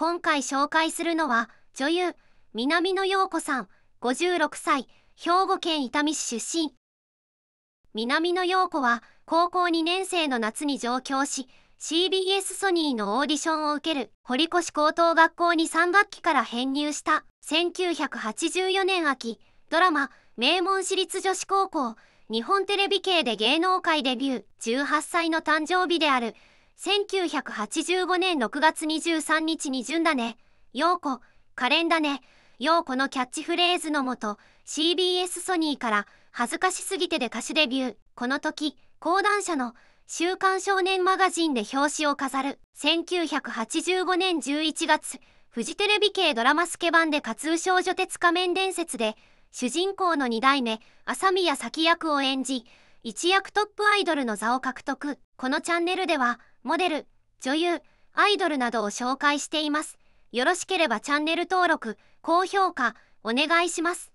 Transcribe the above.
今回紹介するのは女優南野陽子さん56歳兵庫県伊丹市出身南野陽子は高校2年生の夏に上京し CBS ソニーのオーディションを受ける堀越高等学校に3学期から編入した1984年秋ドラマ「名門私立女子高校」日本テレビ系で芸能界デビュー18歳の誕生日である1985年6月23日に順だね、ようこ、可憐だね、ようこのキャッチフレーズのもと、CBS ソニーから、恥ずかしすぎてで歌手デビュー。この時、講談社の、週刊少年マガジンで表紙を飾る、1985年11月、フジテレビ系ドラマスケ版でショ少女鉄仮面伝説で、主人公の二代目、浅宮咲役を演じ、一躍トップアイドルの座を獲得。このチャンネルでは、モデル、女優、アイドルなどを紹介しています。よろしければチャンネル登録、高評価、お願いします。